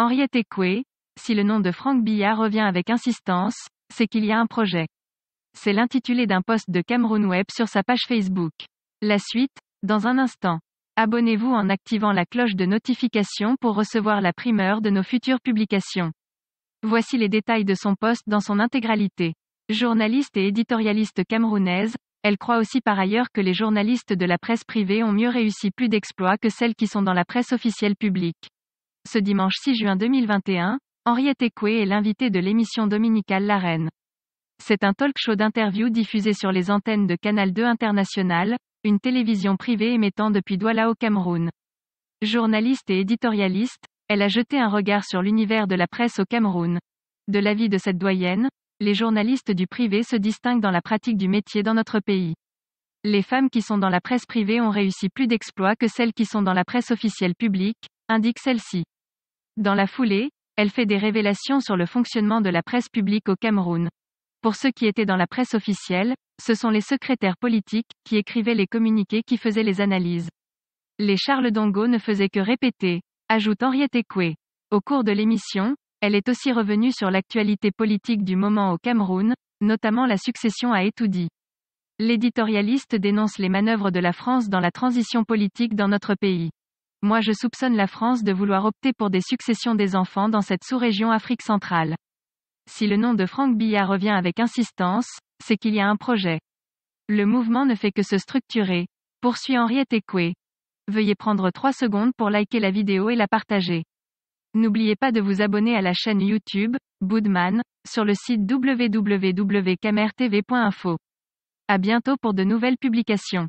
Henriette Écoué, si le nom de Franck Billard revient avec insistance, c'est qu'il y a un projet. C'est l'intitulé d'un poste de Cameroun Web sur sa page Facebook. La suite, dans un instant. Abonnez-vous en activant la cloche de notification pour recevoir la primeur de nos futures publications. Voici les détails de son poste dans son intégralité. Journaliste et éditorialiste camerounaise, elle croit aussi par ailleurs que les journalistes de la presse privée ont mieux réussi plus d'exploits que celles qui sont dans la presse officielle publique. Ce dimanche 6 juin 2021, Henriette écoué est l'invitée de l'émission dominicale La Reine. C'est un talk show d'interview diffusé sur les antennes de Canal 2 International, une télévision privée émettant depuis Douala au Cameroun. Journaliste et éditorialiste, elle a jeté un regard sur l'univers de la presse au Cameroun. De l'avis de cette doyenne, les journalistes du privé se distinguent dans la pratique du métier dans notre pays. Les femmes qui sont dans la presse privée ont réussi plus d'exploits que celles qui sont dans la presse officielle publique, indique celle-ci. Dans la foulée, elle fait des révélations sur le fonctionnement de la presse publique au Cameroun. Pour ceux qui étaient dans la presse officielle, ce sont les secrétaires politiques qui écrivaient les communiqués qui faisaient les analyses. Les Charles Dongo ne faisaient que répéter, ajoute Henriette Écoué. Au cours de l'émission, elle est aussi revenue sur l'actualité politique du moment au Cameroun, notamment la succession à Etoudi. L'éditorialiste dénonce les manœuvres de la France dans la transition politique dans notre pays. Moi je soupçonne la France de vouloir opter pour des successions des enfants dans cette sous-région Afrique centrale. Si le nom de Franck Billard revient avec insistance, c'est qu'il y a un projet. Le mouvement ne fait que se structurer. Poursuit Henriette Ekwe. Veuillez prendre 3 secondes pour liker la vidéo et la partager. N'oubliez pas de vous abonner à la chaîne YouTube, Boodman, sur le site www.camertv.info. À bientôt pour de nouvelles publications.